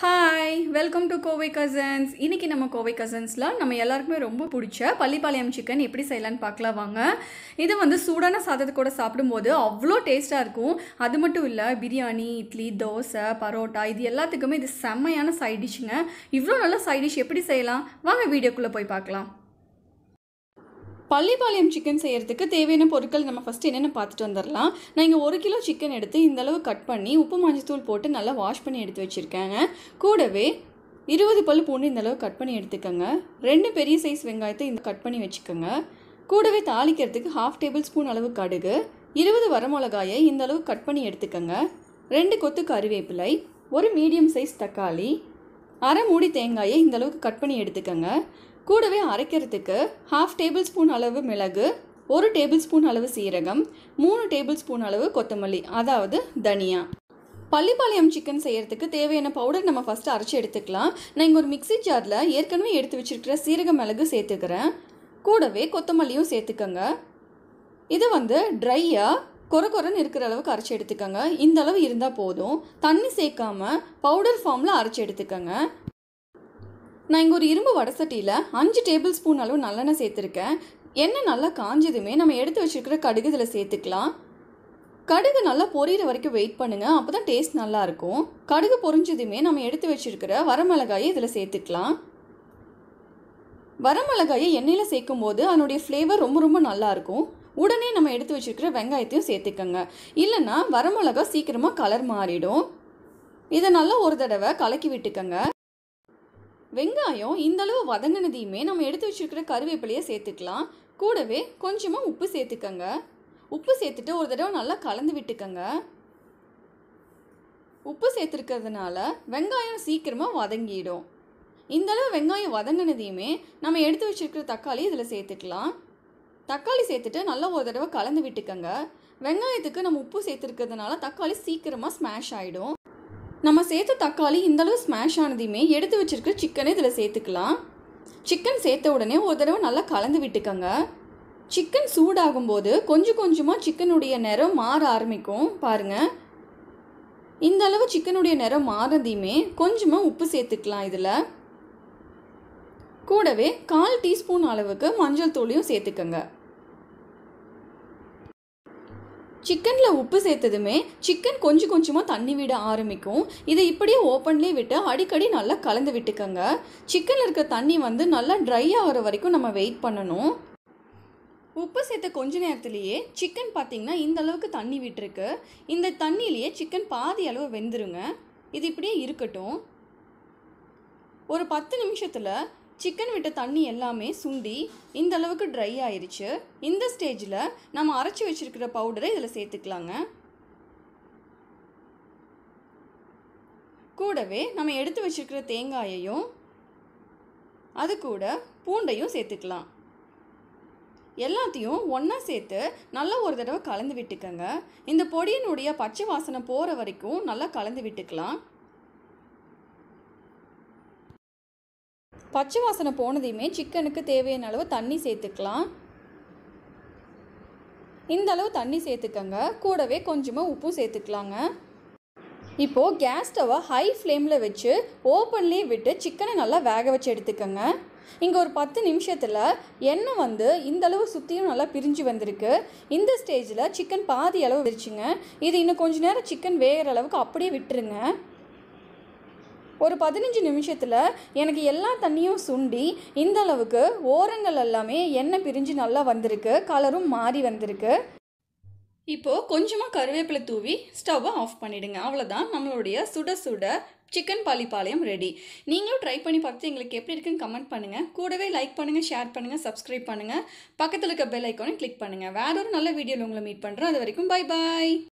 hi welcome to Kovai cousins இன்றைக்கி நம்ம கோவை கசன்ஸில் நம்ம எல்லாருக்குமே ரொம்ப பிடிச்ச பள்ளிப்பாளையம் சிக்கன் எப்படி செய்யலான்னு பார்க்கலாம் வாங்க இது வந்து சூடான சாதத்து கூட சாப்பிடும்போது அவ்வளோ டேஸ்ட்டாக இருக்கும் அது மட்டும் இல்லை பிரியாணி இட்லி தோசை பரோட்டா இது எல்லாத்துக்குமே இது செம்மையான சைட் டிஷ்ஷுங்க இவ்வளோ நல்ல சைட் டிஷ் எப்படி செய்யலாம் வாங்க வீடியோக்குள்ளே போய் பார்க்கலாம் பள்ளிப்பாளையம் சிக்கன் செய்கிறதுக்கு தேவையான பொருட்கள் நம்ம ஃபஸ்ட்டு என்னென்ன பார்த்துட்டு வந்துடலாம் நான் இங்கே ஒரு கிலோ சிக்கன் எடுத்து இந்தளவு கட் பண்ணி உப்பு மஞ்சத்தூள் போட்டு நல்லா வாஷ் பண்ணி எடுத்து வச்சுருக்கேங்க கூடவே இருபது பல் பூண்டு இந்தளவு கட் பண்ணி எடுத்துக்கோங்க ரெண்டு பெரிய சைஸ் வெங்காயத்தை இந்த கட் பண்ணி வச்சுக்கோங்க கூடவே தாளிக்கிறதுக்கு ஹாஃப் டேபிள் ஸ்பூன் அளவு கடுகு இருபது வரமிளகாயை இந்த கட் பண்ணி எடுத்துக்கோங்க ரெண்டு கொத்து கருவேப்பிலை ஒரு மீடியம் சைஸ் தக்காளி அரை மூடி தேங்காயை இந்தளவுக்கு கட் பண்ணி எடுத்துக்கோங்க கூடவே அரைக்கிறதுக்கு ஹாஃப் டேபிள் ஸ்பூன் அளவு மிளகு ஒரு டேபிள் ஸ்பூன் அளவு சீரகம் மூணு டேபிள் ஸ்பூன் அளவு கொத்தமல்லி அதாவது தனியா பள்ளிப்பாளையம் சிக்கன் செய்கிறதுக்கு தேவையான பவுடர் நம்ம ஃபஸ்ட்டு அரைச்சி எடுத்துக்கலாம் நான் இங்கே ஒரு மிக்சி ஜாரில் ஏற்கனவே எடுத்து வச்சுருக்கிற சீரக மிளகு சேர்த்துக்கிறேன் கூடவே கொத்தமல்லியும் சேர்த்துக்கோங்க இது வந்து ட்ரையாக கொர கொரன்னு இருக்கிற அளவுக்கு அரைச்சி எடுத்துக்கோங்க இந்த அளவு இருந்தால் போதும் தண்ணி சேர்க்காம பவுடர் ஃபார்மில் அரைச்சி எடுத்துக்கோங்க நான் இங்கே ஒரு இரும்பு வடை சட்டியில் அஞ்சு டேபிள் ஸ்பூன் அளவு நல்லெண்ணெய் சேர்த்துருக்கேன் எண்ணெய் நல்லா காஞ்சதுமே நம்ம எடுத்து வச்சுருக்கிற கடுகு இதில் சேர்த்துக்கலாம் கடுகு நல்லா பொரியிற வரைக்கும் வெயிட் பண்ணுங்கள் அப்போ தான் டேஸ்ட் நல்லாயிருக்கும் கடுகு பொரிஞ்சதுமே நம்ம எடுத்து வச்சுருக்கிற வரமிளகாயை இதில் சேர்த்துக்கலாம் வரமிளகாயை எண்ணெயில் சேர்க்கும் போது அதனுடைய ஃப்ளேவர் ரொம்ப ரொம்ப நல்லாயிருக்கும் உடனே நம்ம எடுத்து வச்சுருக்கிற வெங்காயத்தையும் சேர்த்துக்கோங்க இல்லைன்னா வரமிளகா சீக்கிரமாக கலர் மாறிடும் இதை நல்லா ஒரு தடவை கலக்கி விட்டுக்கோங்க வெங்காயம் இந்தளவு வதங்கினதையுமே நம்ம எடுத்து வச்சுருக்கிற கருவேப்பிலையை சேர்த்துக்கலாம் கூடவே கொஞ்சமாக உப்பு சேர்த்துக்கங்க உப்பு சேர்த்துட்டு ஒரு தடவை நல்லா கலந்து விட்டுக்கங்க உப்பு சேர்த்துருக்கிறதுனால வெங்காயம் சீக்கிரமாக வதங்கிடும் இந்தளவு வெங்காயம் வதங்கினதையுமே நம்ம எடுத்து வச்சுருக்கிற தக்காளி இதில் சேர்த்துக்கலாம் தக்காளி சேர்த்துட்டு நல்லா ஒரு தடவை கலந்து விட்டுக்கங்க வெங்காயத்துக்கு நம்ம உப்பு சேர்த்துருக்கிறதுனால தக்காளி சீக்கிரமாக ஸ்மாஷ் ஆகிடும் நம்ம சேர்த்த தக்காளி இந்தளவு ஸ்மாஷ் ஆனதையுமே எடுத்து வச்சுருக்க சிக்கனை இதில் சேர்த்துக்கலாம் சிக்கன் சேர்த்த உடனே ஒரு தடவை நல்லா கலந்து விட்டுக்கோங்க சிக்கன் சூடாகும்போது கொஞ்சம் கொஞ்சமாக சிக்கனுடைய நிறம் மாற ஆரம்பிக்கும் பாருங்கள் இந்த அளவு சிக்கனுடைய நிறம் மாறதையுமே கொஞ்சமாக உப்பு சேர்த்துக்கலாம் இதில் கூடவே கால் டீஸ்பூன் அளவுக்கு மஞ்சள் தூளியும் சேர்த்துக்கோங்க சிக்கனில் உப்பு சேர்த்ததுமே சிக்கன் கொஞ்சம் கொஞ்சமாக தண்ணி விட ஆரம்பிக்கும் இதை இப்படியே ஓப்பன்லேயே விட்டு அடிக்கடி நல்லா கலந்து விட்டுக்கோங்க சிக்கனில் இருக்க தண்ணி வந்து நல்லா ட்ரை ஆகிற வரைக்கும் நம்ம வெயிட் பண்ணணும் உப்பு சேர்த்த கொஞ்ச நேரத்துலேயே சிக்கன் பார்த்திங்கன்னா இந்த அளவுக்கு தண்ணி விட்டுருக்கு இந்த தண்ணியிலேயே சிக்கன் பாதி அளவு வெந்துருங்க இது இப்படியே இருக்கட்டும் ஒரு பத்து நிமிஷத்தில் சிக்கன் விட்ட தண்ணி எல்லாமே சுண்டி இந்த அளவுக்கு ட்ரை ஆயிடுச்சு இந்த ஸ்டேஜில் நம்ம அரைச்சி வச்சுருக்கிற பவுடரை இதில் சேர்த்துக்கலாங்க கூடவே நம்ம எடுத்து வச்சுருக்கிற தேங்காயையும் அது கூட பூண்டையும் சேர்த்துக்கலாம் எல்லாத்தையும் ஒன்றா சேர்த்து நல்லா ஒரு தடவை கலந்து விட்டுக்கங்க இந்த பொடியினுடைய பச்சை வாசனை போகிற வரைக்கும் நல்லா கலந்து விட்டுக்கலாம் பச்சை வாசனை போனதையுமே சிக்கனுக்கு தேவையான அளவு தண்ணி சேர்த்துக்கலாம் இந்த அளவு தண்ணி சேர்த்துக்கங்க கூடவே கொஞ்சமாக உப்பு சேர்த்துக்கலாங்க இப்போது கேஸ் ஸ்டவ்வை ஹை ஃப்ளேமில் வச்சு ஓப்பன்லேயே விட்டு சிக்கனை நல்லா வேக வச்சு எடுத்துக்கோங்க இங்கே ஒரு பத்து நிமிஷத்தில் எண்ணெய் வந்து இந்த அளவு சுற்றியும் நல்லா பிரிஞ்சு வந்திருக்கு இந்த ஸ்டேஜில் சிக்கன் பாதி அளவு விரிச்சுங்க இது இன்னும் கொஞ்சம் நேரம் சிக்கன் வேகிற அளவுக்கு அப்படியே விட்டுருங்க ஒரு பதினஞ்சு நிமிஷத்தில் எனக்கு எல்லா தண்ணியும் சுண்டி இந்த அளவுக்கு ஓரங்கள் எல்லாமே எண்ணெய் பிரிஞ்சு நல்லா வந்திருக்கு கலரும் மாறி வந்திருக்கு இப்போது கொஞ்சமாக கருவேப்பிலை தூவி ஸ்டவ்வை ஆஃப் பண்ணிவிடுங்க அவ்வளோதான் நம்மளுடைய சுட சுட சிக்கன் பாலிபாளையம் ரெடி நீங்களும் ட்ரை பண்ணி பார்த்து எங்களுக்கு எப்படி இருக்குன்னு கமெண்ட் பண்ணுங்கள் கூடவே லைக் பண்ணுங்கள் ஷேர் பண்ணுங்கள் சப்ஸ்கிரைப் பண்ணுங்கள் பக்கத்தில் இருக்க பெல் ஐக்கானை கிளிக் பண்ணுங்கள் வேறு ஒரு நல்ல வீடியோவில் உங்களை மீட் பண்ணுறோம் அது வரைக்கும் பை பாய்